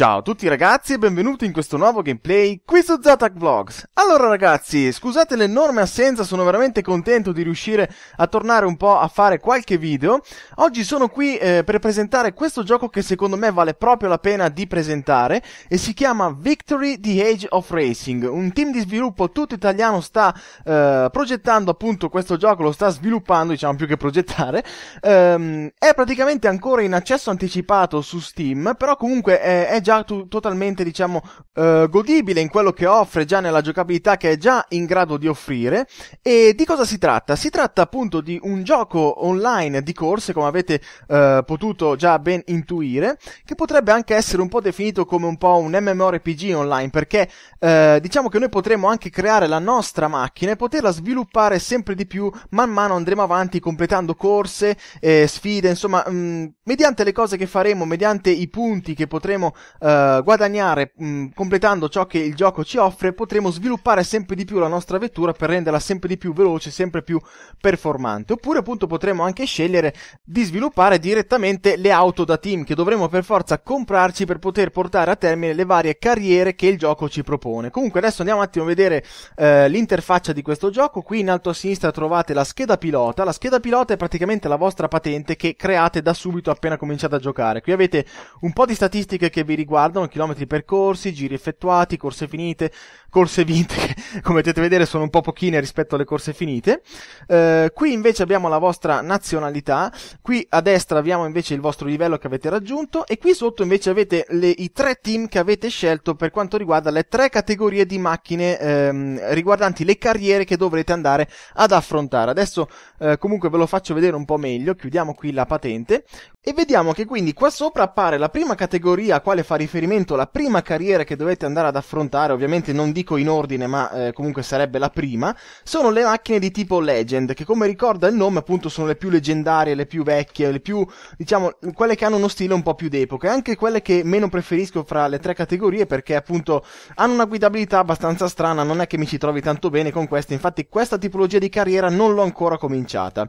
Ciao a tutti ragazzi e benvenuti in questo nuovo gameplay qui su Zatak Vlogs. Allora ragazzi, scusate l'enorme assenza, sono veramente contento di riuscire a tornare un po' a fare qualche video. Oggi sono qui eh, per presentare questo gioco che secondo me vale proprio la pena di presentare e si chiama Victory The Age of Racing. Un team di sviluppo tutto italiano sta eh, progettando appunto questo gioco, lo sta sviluppando, diciamo più che progettare. Ehm, è praticamente ancora in accesso anticipato su Steam, però comunque è, è già già tu- totalmente, diciamo, eh, godibile in quello che offre, già nella giocabilità che è già in grado di offrire. E di cosa si tratta? Si tratta appunto di un gioco online di corse, come avete eh, potuto già ben intuire, che potrebbe anche essere un po' definito come un po' un MMORPG online, perché eh, diciamo che noi potremo anche creare la nostra macchina e poterla sviluppare sempre di più man mano andremo avanti completando corse, eh, sfide, insomma, mh, mm, mediante le cose che faremo, mediante i punti che potremo eh, guadagnare mh, mm, completando ciò che il gioco ci offre, potremo sviluppare sempre di più la nostra vettura per renderla sempre di più veloce, sempre più performante. Oppure appunto potremo anche scegliere di sviluppare direttamente le auto da team che dovremo per forza comprarci per poter portare a termine le varie carriere che il gioco ci propone. Comunque adesso andiamo un attimo a vedere eh, l'interfaccia di questo gioco. Qui in alto a sinistra trovate la scheda pilota. La scheda pilota è praticamente la vostra patente che create da subito appena cominciate a giocare. Qui avete un po' di statistiche che vi riguardano riguardano chilometri percorsi, giri effettuati, corse finite, corse vinte, che come potete vedere sono un po' pochine rispetto alle corse finite. Eh, qui invece abbiamo la vostra nazionalità, qui a destra abbiamo invece il vostro livello che avete raggiunto e qui sotto invece avete le, i tre team che avete scelto per quanto riguarda le tre categorie di macchine ehm, riguardanti le carriere che dovrete andare ad affrontare. Adesso eh, comunque ve lo faccio vedere un po' meglio, chiudiamo qui la patente e vediamo che quindi qua sopra appare la prima categoria a quale fa riferimento alla prima carriera che dovete andare ad affrontare, ovviamente non dico in ordine, ma eh, comunque sarebbe la prima, sono le macchine di tipo Legend, che come ricorda il nome appunto sono le più leggendarie, le più vecchie, le più, diciamo, quelle che hanno uno stile un po' più d'epoca, e anche quelle che meno preferisco fra le tre categorie perché appunto hanno una guidabilità abbastanza strana, non è che mi ci trovi tanto bene con queste, infatti questa tipologia di carriera non l'ho ancora cominciata.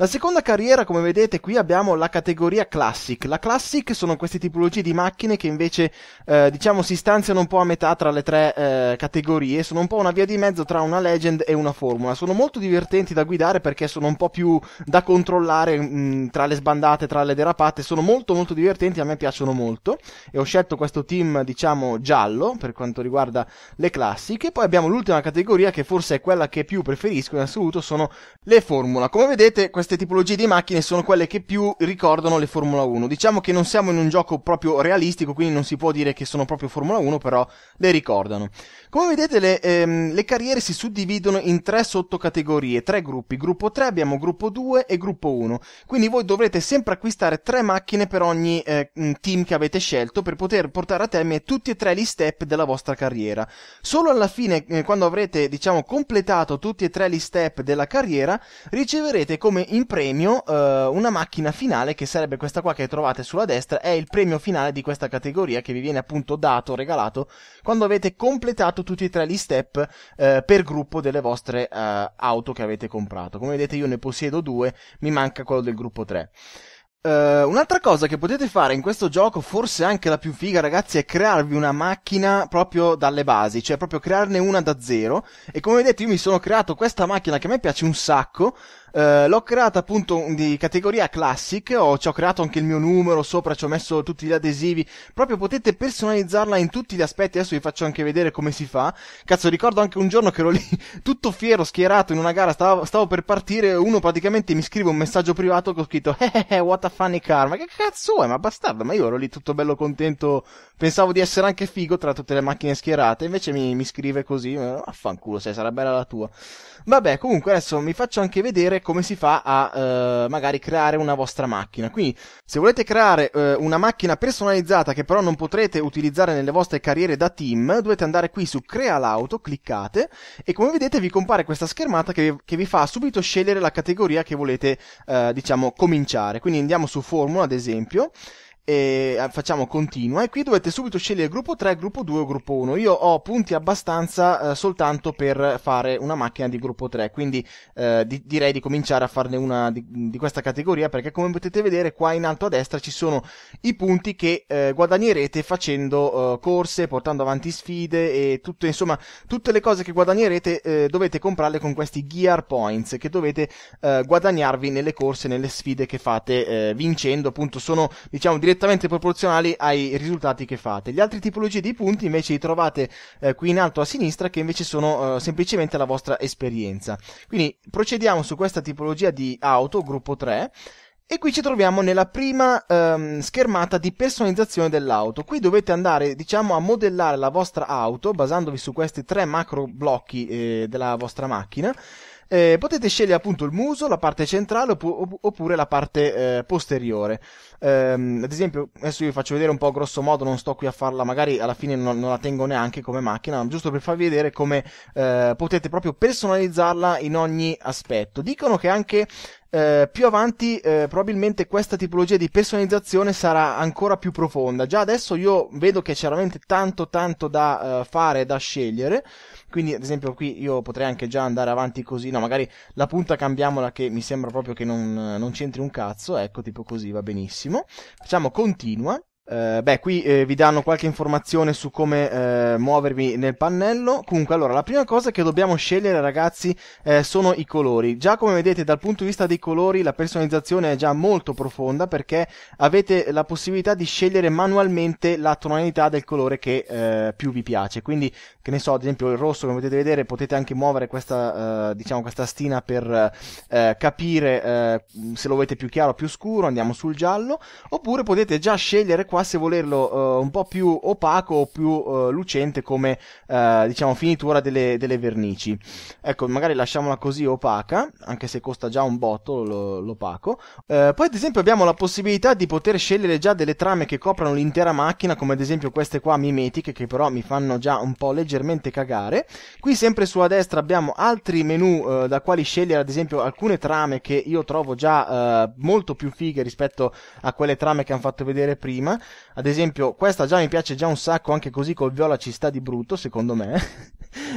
La seconda carriera, come vedete qui, abbiamo la categoria Classic. La Classic sono queste tipologie di macchine che invece, eh, diciamo, si stanziano un po' a metà tra le tre eh, categorie, sono un po' una via di mezzo tra una Legend e una Formula. Sono molto divertenti da guidare perché sono un po' più da controllare mh, mm, tra le sbandate, tra le derapate, sono molto molto divertenti, a me piacciono molto e ho scelto questo team, diciamo, giallo per quanto riguarda le Classic. E Poi abbiamo l'ultima categoria che forse è quella che più preferisco in assoluto, sono le Formula. Come vedete, questa queste tipologie di macchine sono quelle che più ricordano le Formula 1. Diciamo che non siamo in un gioco proprio realistico, quindi non si può dire che sono proprio Formula 1, però le ricordano. Come vedete le, ehm, le carriere si suddividono in tre sottocategorie, tre gruppi. Gruppo 3 abbiamo gruppo 2 e gruppo 1. Quindi voi dovrete sempre acquistare tre macchine per ogni eh, mm, team che avete scelto per poter portare a termine tutti e tre gli step della vostra carriera. Solo alla fine, eh, quando avrete, diciamo, completato tutti e tre gli step della carriera, riceverete come in premio eh, una macchina finale che sarebbe questa qua che trovate sulla destra, è il premio finale di questa categoria che vi viene appunto dato, regalato, quando avete completato tutti e tre gli step eh, per gruppo delle vostre eh, auto che avete comprato. Come vedete io ne possiedo due, mi manca quello del gruppo 3. Uh, eh, un'altra cosa che potete fare in questo gioco, forse anche la più figa, ragazzi, è crearvi una macchina proprio dalle basi, cioè proprio crearne una da zero. E come vedete, io mi sono creato questa macchina che a me piace un sacco, eh, l'ho creata appunto di categoria classic, ho, ci ho creato anche il mio numero sopra, ci ho messo tutti gli adesivi, proprio potete personalizzarla in tutti gli aspetti, adesso vi faccio anche vedere come si fa. Cazzo, ricordo anche un giorno che ero lì tutto fiero, schierato in una gara, stavo, stavo per partire, uno praticamente mi scrive un messaggio privato che ho scritto eh, eh, eh, what a funny car, ma che cazzo è, ma bastardo, ma io ero lì tutto bello contento, pensavo di essere anche figo tra tutte le macchine schierate, invece mi, mi scrive così, affanculo, se sarà bella la tua. Vabbè, comunque adesso mi faccio anche vedere come si fa a eh, magari creare una vostra macchina. Quindi, se volete creare eh, una macchina personalizzata che però non potrete utilizzare nelle vostre carriere da team, dovete andare qui su Crea l'auto, cliccate e come vedete vi compare questa schermata che, che vi fa subito scegliere la categoria che volete, eh, diciamo, cominciare. Quindi andiamo su Formula, ad esempio e eh, facciamo continua e qui dovete subito scegliere gruppo 3, gruppo 2 o gruppo 1. Io ho punti abbastanza eh, soltanto per fare una macchina di gruppo 3, quindi eh, di- direi di cominciare a farne una di-, di-, questa categoria perché come potete vedere qua in alto a destra ci sono i punti che eh, guadagnerete facendo eh, corse, portando avanti sfide e tutto, insomma tutte le cose che guadagnerete eh, dovete comprarle con questi gear points che dovete guadagnarvi nelle corse, nelle sfide che fate vincendo, appunto sono diciamo direttamente direttamente proporzionali ai risultati che fate. Le altre tipologie di punti invece li trovate eh, qui in alto a sinistra che invece sono eh, semplicemente la vostra esperienza. Quindi procediamo su questa tipologia di auto, gruppo 3. E qui ci troviamo nella prima ehm, schermata di personalizzazione dell'auto. Qui dovete andare, diciamo, a modellare la vostra auto basandovi su questi tre macro blocchi eh, della vostra macchina. Eh, potete scegliere appunto il muso, la parte centrale oppu- oppure la parte eh, posteriore ehm, ad esempio, adesso vi faccio vedere un po' grosso modo, non sto qui a farla, magari alla fine non, non la tengo neanche come macchina, giusto per farvi vedere come eh, potete proprio personalizzarla in ogni aspetto. Dicono che anche eh, più avanti eh, probabilmente questa tipologia di personalizzazione sarà ancora più profonda. Già adesso io vedo che c'è veramente tanto tanto da eh, fare, da scegliere. Quindi ad esempio qui io potrei anche già andare avanti così, no magari la punta cambiamola che mi sembra proprio che non, non c'entri un cazzo, ecco tipo così va benissimo benissimo, facciamo continua, eh, beh, qui eh, vi danno qualche informazione su come eh, muovervi nel pannello. Comunque, allora, la prima cosa che dobbiamo scegliere, ragazzi, eh, sono i colori. Già come vedete, dal punto di vista dei colori, la personalizzazione è già molto profonda perché avete la possibilità di scegliere manualmente la tonalità del colore che eh, più vi piace. Quindi, che ne so, ad esempio il rosso, come potete vedere, potete anche muovere questa, diciamo, questa stina per capire se lo volete più chiaro o più scuro. Andiamo sul giallo. Oppure potete già scegliere qua qua se volerlo uh, un po' più opaco o più uh, lucente come uh, diciamo finitura delle, delle, vernici. Ecco, magari lasciamola così opaca, anche se costa già un botto lo, l'opaco. poi ad esempio abbiamo la possibilità di poter scegliere già delle trame che coprano l'intera macchina, come ad esempio queste qua mimetiche che però mi fanno già un po' leggermente cagare. Qui sempre sulla destra abbiamo altri menu da quali scegliere, ad esempio alcune trame che io trovo già molto più fighe rispetto a quelle trame che hanno fatto vedere prima ad esempio, questa già mi piace già un sacco, anche così col viola ci sta di brutto, secondo me.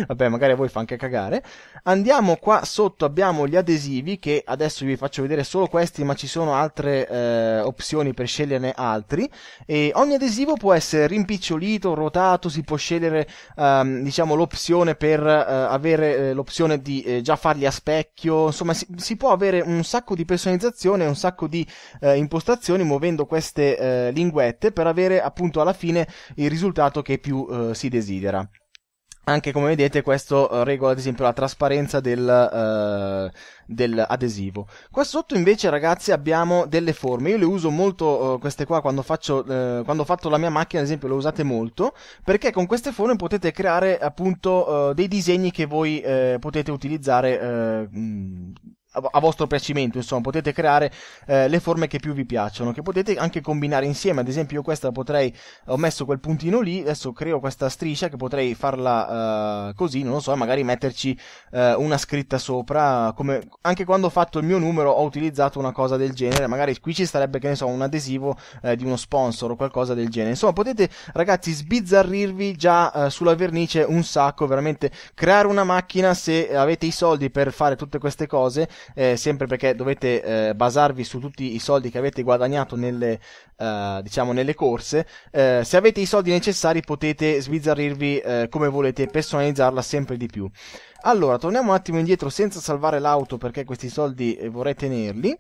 Vabbè, magari a voi fa anche cagare. Andiamo qua sotto, abbiamo gli adesivi che adesso vi faccio vedere solo questi, ma ci sono altre eh, opzioni per sceglierne altri. E ogni adesivo può essere rimpicciolito, rotato, si può scegliere ehm, diciamo l'opzione per eh, avere eh, l'opzione di eh, già farli a specchio, insomma si, si, può avere un sacco di personalizzazione, un sacco di eh, impostazioni muovendo queste eh, linguette per avere appunto alla fine il risultato che più eh, si desidera. Anche come vedete questo eh, regola ad esempio la trasparenza del, uh, eh, dell'adesivo. Qua sotto invece ragazzi abbiamo delle forme, io le uso molto uh, queste qua quando, faccio, uh, quando ho fatto la mia macchina ad esempio le usate molto, perché con queste forme potete creare appunto dei disegni che voi potete utilizzare a vostro piacimento, insomma, potete creare eh, le forme che più vi piacciono, che potete anche combinare insieme. Ad esempio, io questa potrei, ho messo quel puntino lì, adesso creo questa striscia che potrei farla eh, così, non lo so, magari metterci eh, una scritta sopra. Come... Anche quando ho fatto il mio numero ho utilizzato una cosa del genere, magari qui ci sarebbe, che ne so, un adesivo eh, di uno sponsor o qualcosa del genere. Insomma, potete, ragazzi, sbizzarrirvi già eh, sulla vernice un sacco, veramente creare una macchina se avete i soldi per fare tutte queste cose eh, sempre perché dovete eh, basarvi su tutti i soldi che avete guadagnato nelle, eh, diciamo nelle corse. Eh, se avete i soldi necessari potete sbizzarrirvi eh, come volete, personalizzarla sempre di più. Allora, torniamo un attimo indietro senza salvare l'auto perché questi soldi eh, vorrei tenerli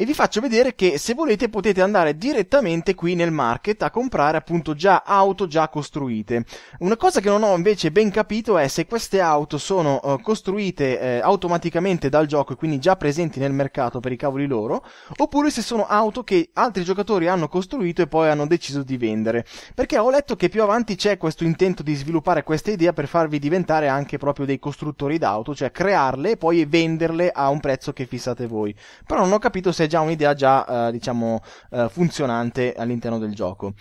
e vi faccio vedere che se volete potete andare direttamente qui nel market a comprare appunto già auto già costruite. Una cosa che non ho invece ben capito è se queste auto sono uh, costruite eh, automaticamente dal gioco e quindi già presenti nel mercato per i cavoli loro, oppure se sono auto che altri giocatori hanno costruito e poi hanno deciso di vendere. Perché ho letto che più avanti c'è questo intento di sviluppare questa idea per farvi diventare anche proprio dei costruttori d'auto, cioè crearle e poi venderle a un prezzo che fissate voi. Però non ho capito se è già un'idea già, eh, diciamo, eh, funzionante all'interno del gioco.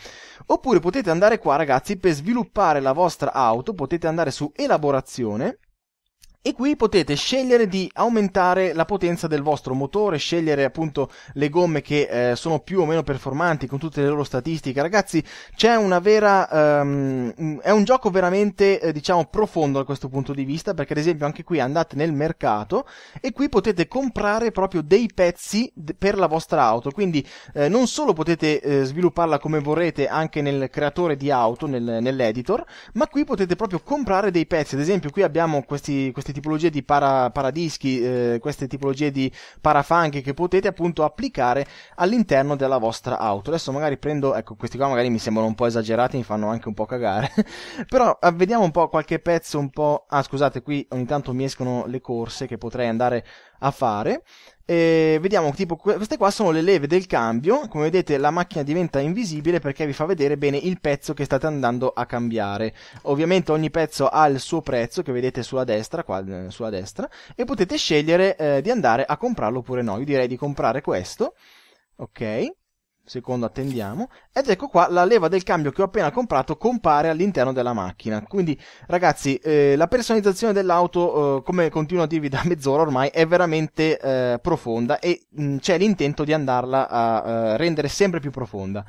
Oppure potete andare qua, ragazzi, per sviluppare la vostra auto, potete andare su elaborazione e qui potete scegliere di aumentare la potenza del vostro motore, scegliere appunto le gomme che eh, sono più o meno performanti con tutte le loro statistiche. Ragazzi, c'è una vera um, è un gioco veramente eh, diciamo profondo da questo punto di vista, perché ad esempio anche qui andate nel mercato e qui potete comprare proprio dei pezzi d- per la vostra auto, quindi eh, non solo potete eh, svilupparla come vorrete anche nel creatore di auto, nel, nell'editor, ma qui potete proprio comprare dei pezzi. Ad esempio, qui abbiamo questi questi tipologie di para, paradischi, eh, queste tipologie di parafanghi che potete appunto applicare all'interno della vostra auto. Adesso magari prendo, ecco, questi qua magari mi sembrano un po' esagerati, mi fanno anche un po' cagare, però ah, vediamo un po' qualche pezzo un po'... Ah, scusate, qui ogni tanto mi escono le corse che potrei andare a fare. E vediamo, tipo, queste qua sono le leve del cambio. Come vedete, la macchina diventa invisibile perché vi fa vedere bene il pezzo che state andando a cambiare. Ovviamente, ogni pezzo ha il suo prezzo, che vedete sulla destra, qua eh, sulla destra, e potete scegliere eh, di andare a comprarlo oppure no. Io direi di comprare questo. Ok secondo attendiamo, ed ecco qua la leva del cambio che ho appena comprato compare all'interno della macchina, quindi ragazzi eh, la personalizzazione dell'auto eh, come continuo a dirvi da mezz'ora ormai è veramente eh, profonda e mh, c'è l'intento di andarla a eh, rendere sempre più profonda.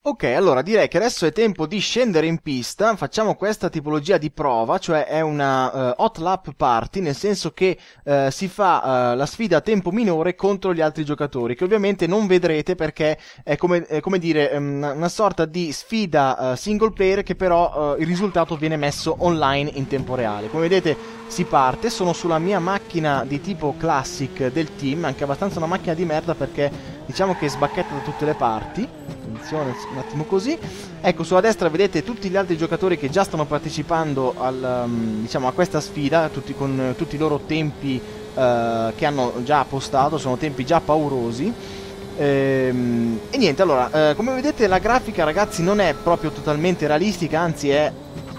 Ok, allora direi che adesso è tempo di scendere in pista, facciamo questa tipologia di prova, cioè è una uh, hot lap party, nel senso che uh, si fa uh, la sfida a tempo minore contro gli altri giocatori, che ovviamente non vedrete perché è come, è come dire um, una sorta di sfida single player che però il risultato viene messo online in tempo reale. Come vedete si parte, sono sulla mia macchina di tipo classic del team, anche abbastanza una macchina di merda perché diciamo che sbacchetta da tutte le parti attenzione un attimo così ecco sulla destra vedete tutti gli altri giocatori che già stanno partecipando al, diciamo, a questa sfida tutti, con tutti i loro tempi eh, che hanno già postato sono tempi già paurosi ehm, e niente allora eh, come vedete la grafica ragazzi non è proprio totalmente realistica anzi è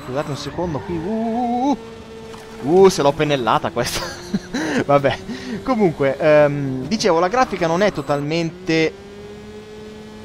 scusate un secondo qui uh, uh, uh se l'ho pennellata questa vabbè comunque ehm, dicevo la grafica non è totalmente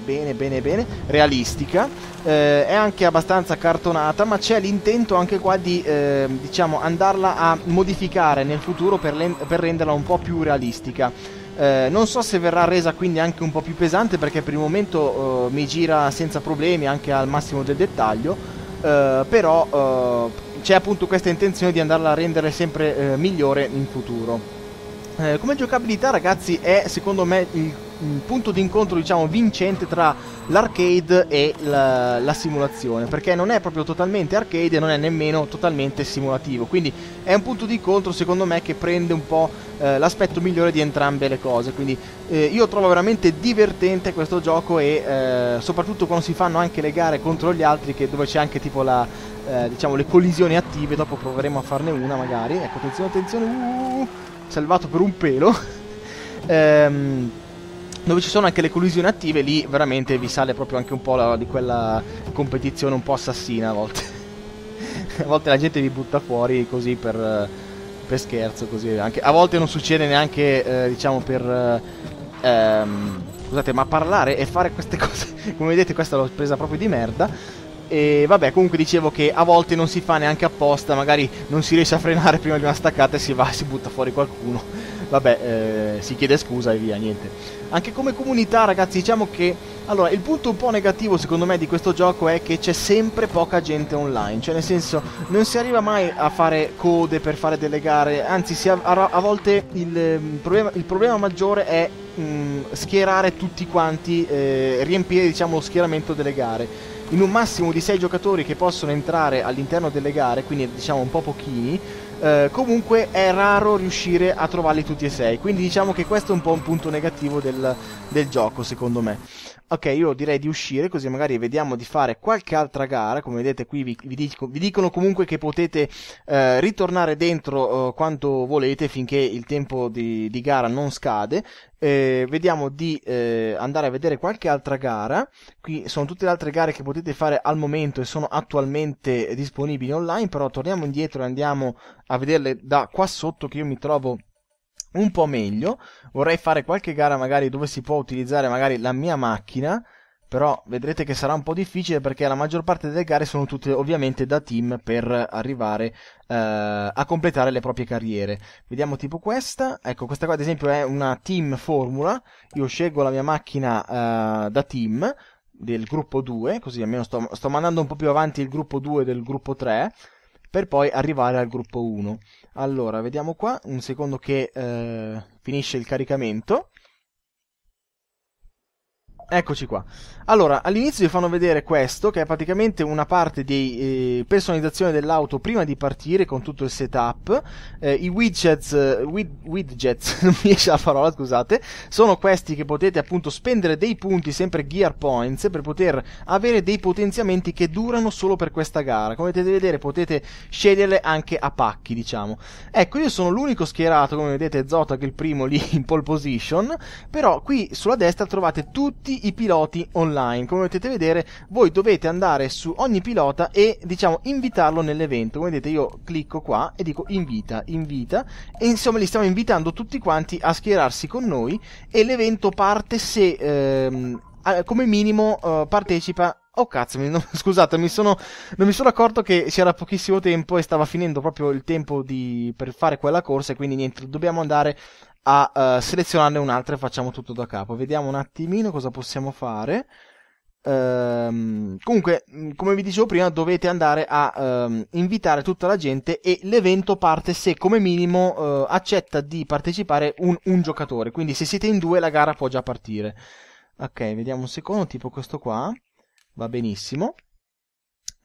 bene bene bene, realistica, eh, è anche abbastanza cartonata ma c'è l'intento anche qua di eh, diciamo andarla a modificare nel futuro per, per renderla un po' più realistica. Eh, non so se verrà resa quindi anche un po' più pesante perché per il momento eh, mi gira senza problemi anche al massimo del dettaglio, eh, però eh, c'è appunto questa intenzione di andarla a rendere sempre migliore in futuro. Eh, come giocabilità ragazzi è secondo me il, punto di incontro diciamo vincente tra l'arcade e la, la, simulazione perché non è proprio totalmente arcade e non è nemmeno totalmente simulativo quindi è un punto di incontro secondo me che prende un po' eh, l'aspetto migliore di entrambe le cose quindi eh, io trovo veramente divertente questo gioco e eh, soprattutto quando si fanno anche le gare contro gli altri che, dove c'è anche tipo la, eh, diciamo le collisioni attive dopo proveremo a farne una magari ecco attenzione attenzione uh, uh, uh salvato per un pelo. ehm, dove ci sono anche le collisioni attive, lì veramente vi sale proprio anche un po' la, di quella competizione un po' assassina a volte. a volte la gente vi butta fuori così per, per scherzo, così. Anche, a volte non succede neanche, eh, diciamo, per... Eh, ehm, scusate, ma parlare e fare queste cose, come vedete questa l'ho presa proprio di merda. E vabbè, comunque dicevo che a volte non si fa neanche apposta, magari non si riesce a frenare prima di una staccata e si va, si butta fuori qualcuno. Vabbè, eh, si chiede scusa e via, niente. Anche come comunità, ragazzi, diciamo che... Allora, il punto un po' negativo secondo me di questo gioco è che c'è sempre poca gente online, cioè nel senso non si arriva mai a fare code per fare delle gare, anzi a, a, a, volte il, eh, problema, il problema maggiore è mm, schierare tutti quanti, eh, riempire diciamo lo schieramento delle gare in un massimo di 6 giocatori che possono entrare all'interno delle gare, quindi diciamo un po' pochini, eh, comunque è raro riuscire a trovarli tutti e 6, quindi diciamo che questo è un po' un punto negativo del, del gioco secondo me. Ok, io direi di uscire così magari vediamo di fare qualche altra gara. Come vedete qui vi, vi, dico, vi dicono comunque che potete eh, ritornare dentro eh, quanto volete finché il tempo di, di gara non scade. Eh, vediamo di eh, andare a vedere qualche altra gara. Qui sono tutte le altre gare che potete fare al momento e sono attualmente disponibili online. Però torniamo indietro e andiamo a vederle da qua sotto che io mi trovo un po' meglio. Vorrei fare qualche gara magari dove si può utilizzare magari la mia macchina, però vedrete che sarà un po' difficile perché la maggior parte delle gare sono tutte ovviamente da team per arrivare eh, a completare le proprie carriere. Vediamo tipo questa, ecco questa qua ad esempio è una team formula, io scelgo la mia macchina eh, da team del gruppo 2, così almeno sto, sto mandando un po' più avanti il gruppo 2 del gruppo 3 per poi arrivare al gruppo 1. Allora, vediamo qua, un secondo che eh, finisce il caricamento Eccoci qua. Allora, all'inizio vi fanno vedere questo, che è praticamente una parte di eh, personalizzazione dell'auto prima di partire con tutto il setup. Eh, I widgets, eh, wid- widgets, non mi esce la parola, scusate, sono questi che potete appunto spendere dei punti, sempre gear points, per poter avere dei potenziamenti che durano solo per questa gara. Come potete vedere potete sceglierle anche a pacchi, diciamo. Ecco, io sono l'unico schierato, come vedete Zotac il primo lì in pole position, però qui sulla destra trovate tutti tutti i piloti online. Come potete vedere, voi dovete andare su ogni pilota e diciamo invitarlo nell'evento. Come vedete, io clicco qua e dico invita, invita e insomma li stiamo invitando tutti quanti a schierarsi con noi e l'evento parte se ehm, come minimo eh, partecipa Oh cazzo, mi, no, scusate, mi sono, non mi sono accorto che c'era pochissimo tempo e stava finendo proprio il tempo di, per fare quella corsa e quindi niente, dobbiamo andare a uh, selezionarne un'altra e facciamo tutto da capo. Vediamo un attimino cosa possiamo fare. Ehm, comunque, mm, come vi dicevo prima, dovete andare a um, invitare tutta la gente e l'evento parte se come minimo uh, accetta di partecipare un, un, giocatore. Quindi se siete in due la gara può già partire. Ok, vediamo un secondo, tipo questo qua. Va benissimo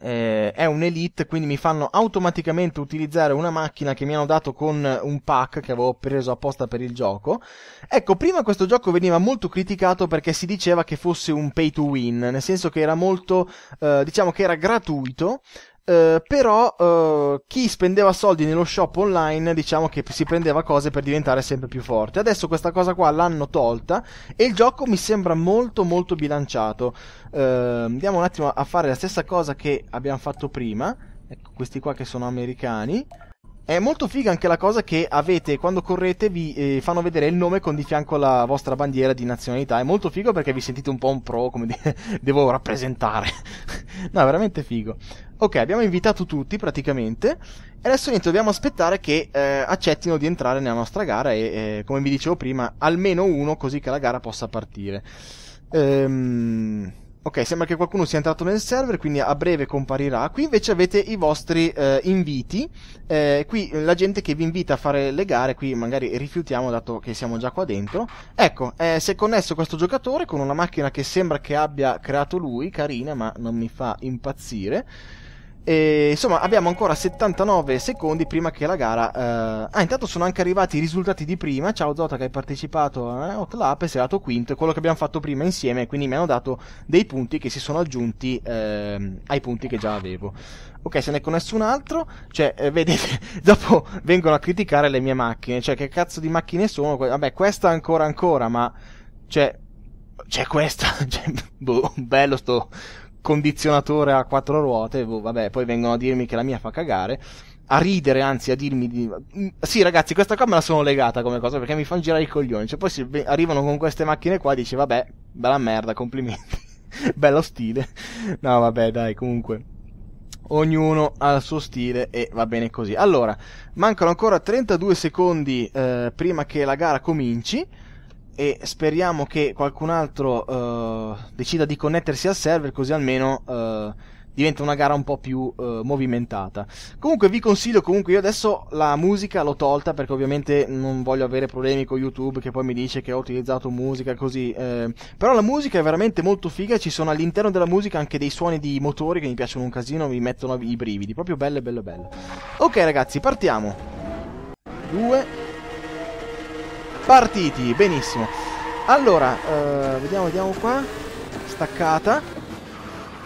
eh, è un'elite, quindi mi fanno automaticamente utilizzare una macchina che mi hanno dato con un pack che avevo preso apposta per il gioco. Ecco, prima questo gioco veniva molto criticato perché si diceva che fosse un pay to win, nel senso che era molto, eh, diciamo che era gratuito, eh, però uh, chi spendeva soldi nello shop online diciamo che si prendeva cose per diventare sempre più forte adesso questa cosa qua l'hanno tolta e il gioco mi sembra molto molto bilanciato uh, andiamo un attimo a fare la stessa cosa che abbiamo fatto prima ecco questi qua che sono americani è molto figa anche la cosa che avete quando correte vi eh, fanno vedere il nome con di fianco la vostra bandiera di nazionalità. È molto figo perché vi sentite un po' un pro, come dire, devo rappresentare. no, veramente figo. Ok, abbiamo invitato tutti praticamente. E adesso niente, dobbiamo aspettare che eh, accettino di entrare nella nostra gara. E eh, come vi dicevo prima, almeno uno così che la gara possa partire. Ehm. Ok, sembra che qualcuno sia entrato nel server, quindi a breve comparirà. Qui invece avete i vostri eh, inviti. Eh, qui la gente che vi invita a fare le gare, qui magari rifiutiamo dato che siamo già qua dentro. Ecco, eh, si è connesso questo giocatore con una macchina che sembra che abbia creato lui, carina, ma non mi fa impazzire. E, insomma, abbiamo ancora 79 secondi prima che la gara. Eh... Ah, intanto sono anche arrivati i risultati di prima. Ciao Zota che hai partecipato a Hotlap e sei dato quinto. quello che abbiamo fatto prima insieme. Quindi mi hanno dato dei punti che si sono aggiunti ehm, ai punti che già avevo. Ok, se ne è con nessun altro. Cioè, eh, vedete, dopo vengono a criticare le mie macchine. Cioè, che cazzo di macchine sono? Vabbè, questa ancora ancora, ma. Cioè, c'è questa. Cioè, boh, bello sto, condizionatore a quattro ruote, boh, vabbè, poi vengono a dirmi che la mia fa cagare a ridere, anzi a dirmi di... Mm, sì ragazzi, questa qua me la sono legata come cosa perché mi fanno girare i coglioni. Cioè poi si arrivano con queste macchine qua e dici vabbè, bella merda, complimenti. Bello stile. No vabbè dai, comunque. Ognuno ha il suo stile e va bene così. Allora, mancano ancora 32 secondi eh, prima che la gara cominci e speriamo che qualcun altro eh, decida di connettersi al server così almeno eh, diventa una gara un po' più eh, movimentata. Comunque vi consiglio, comunque io adesso la musica l'ho tolta perché ovviamente non voglio avere problemi con YouTube che poi mi dice che ho utilizzato musica così. Eh. Però la musica è veramente molto figa, ci sono all'interno della musica anche dei suoni di motori che mi piacciono un casino, mi mettono i brividi, proprio belle belle belle. Ok ragazzi, partiamo. 2 partiti, benissimo. Allora, eh, vediamo, vediamo qua. Staccata.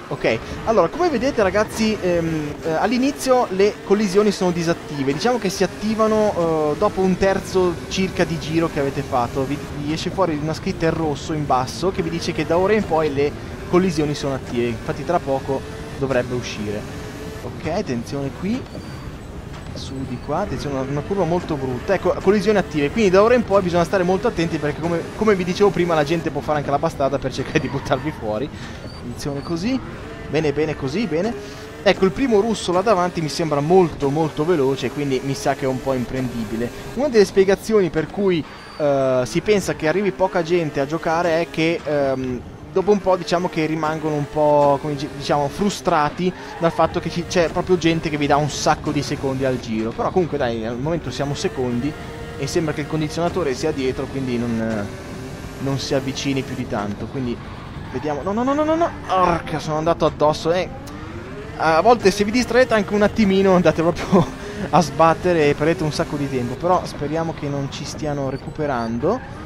Ok, allora come vedete ragazzi ehm, eh, all'inizio le collisioni sono disattive, diciamo che si attivano eh, dopo un terzo circa di giro che avete fatto, vi, vi esce fuori una scritta in rosso in basso che vi dice che da ora in poi le collisioni sono attive, infatti tra poco dovrebbe uscire. Ok, attenzione qui, su di qua attenzione una, una curva molto brutta ecco collisioni attive quindi da ora in poi bisogna stare molto attenti perché come, come, vi dicevo prima la gente può fare anche la bastata per cercare di buttarvi fuori attenzione così bene bene così bene ecco il primo russo là davanti mi sembra molto molto veloce quindi mi sa che è un po' imprendibile una delle spiegazioni per cui Uh, si pensa che arrivi poca gente a giocare è che um, dopo un po' diciamo che rimangono un po' come diciamo frustrati dal fatto che c'è proprio gente che vi dà un sacco di secondi al giro. Però comunque dai, al momento siamo secondi e sembra che il condizionatore sia dietro, quindi non, non si avvicini più di tanto. Quindi vediamo. No, no, no, no, no, no. Orca, sono andato addosso eh. a volte se vi distraete anche un attimino andate proprio a sbattere e perdete un sacco di tempo. Però speriamo che non ci stiano recuperando.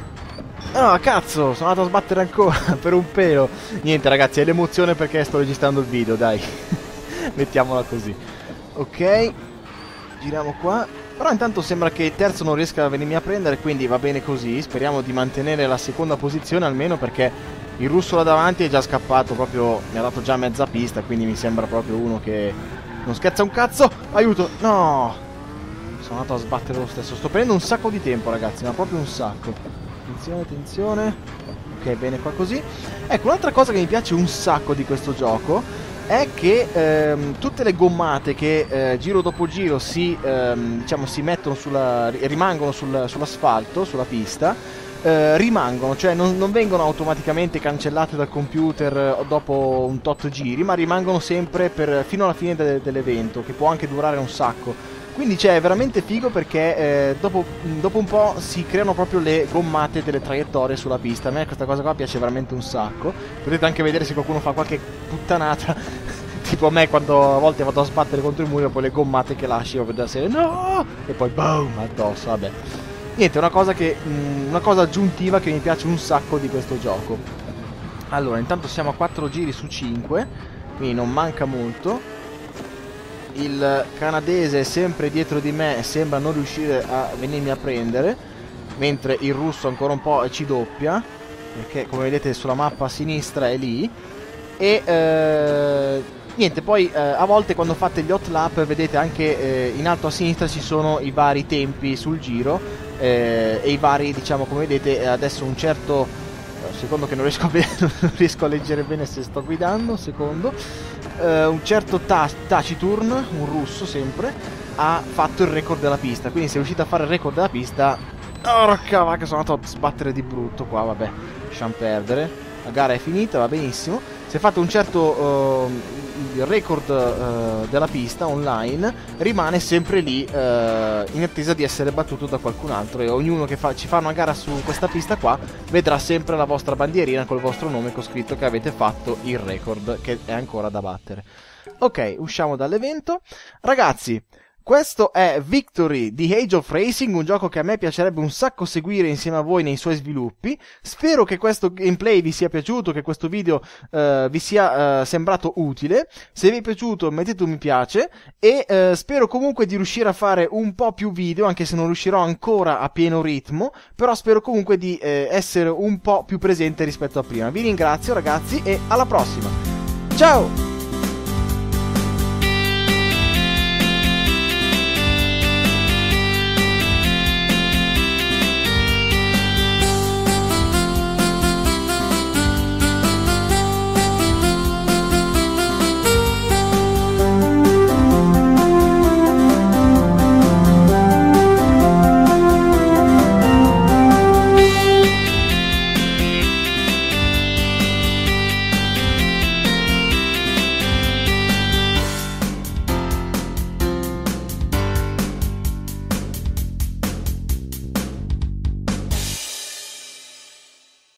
No, cazzo, sono andato a sbattere ancora per un pelo. Niente ragazzi, è l'emozione perché sto registrando il video, dai. Mettiamola così. Ok, giriamo qua. Però intanto sembra che il terzo non riesca a venirmi a prendere, quindi va bene così. Speriamo di mantenere la seconda posizione almeno perché il russo là davanti è già scappato, proprio mi ha dato già mezza pista, quindi mi sembra proprio uno che non scherza un cazzo. Aiuto! No! Sono andato a sbattere lo stesso. Sto prendendo un sacco di tempo, ragazzi, ma proprio un sacco. Attenzione, attenzione. Ok, bene qua così. Ecco, un'altra cosa che mi piace un sacco di questo gioco è che ehm, tutte le gommate che eh, giro dopo giro si, ehm, diciamo, si mettono sulla, rimangono sul, sull'asfalto, sulla pista, eh, rimangono, cioè non, non, vengono automaticamente cancellate dal computer eh, dopo un tot giri, ma rimangono sempre per, fino alla fine de dell'evento, che può anche durare un sacco. Quindi c'è cioè, veramente figo perché eh, dopo, dopo, un po' si creano proprio le gommate delle traiettorie sulla pista. A me questa cosa qua piace veramente un sacco. Potete anche vedere se qualcuno fa qualche puttanata. tipo a me quando a volte vado a sbattere contro il muro, poi le gommate che lascio vedo la serie no! E poi boom addosso, vabbè. Niente, una cosa, che, mh, mm, una cosa aggiuntiva che mi piace un sacco di questo gioco. Allora, intanto siamo a 4 giri su 5, quindi non manca molto il canadese è sempre dietro di me e sembra non riuscire a venirmi a prendere mentre il russo ancora un po' ci doppia perché come vedete sulla mappa a sinistra è lì e eh, niente poi eh, a volte quando fate gli hot lap vedete anche eh, in alto a sinistra ci sono i vari tempi sul giro eh, e i vari diciamo come vedete eh, adesso un certo eh, secondo che non riesco a, non riesco a leggere bene se sto guidando secondo eh, un certo ta Taciturn, un russo sempre, ha fatto il record della pista. Quindi se è riuscito a fare il record della pista... Porca vacca, sono andato a sbattere di brutto qua, vabbè, lasciamo perdere. La gara è finita, va benissimo se fate un certo uh, record uh, della pista online, rimane sempre lì uh, in attesa di essere battuto da qualcun altro e ognuno che fa, ci fa una gara su questa pista qua vedrà sempre la vostra bandierina col vostro nome con scritto che avete fatto il record che è ancora da battere. Ok, usciamo dall'evento. Ragazzi, questo è Victory di Age of Racing, un gioco che a me piacerebbe un sacco seguire insieme a voi nei suoi sviluppi. Spero che questo gameplay vi sia piaciuto, che questo video uh, vi sia uh, sembrato utile. Se vi è piaciuto mettete un mi piace e uh, spero comunque di riuscire a fare un po' più video, anche se non riuscirò ancora a pieno ritmo, però spero comunque di essere un po' più presente rispetto a prima. Vi ringrazio ragazzi e alla prossima. Ciao!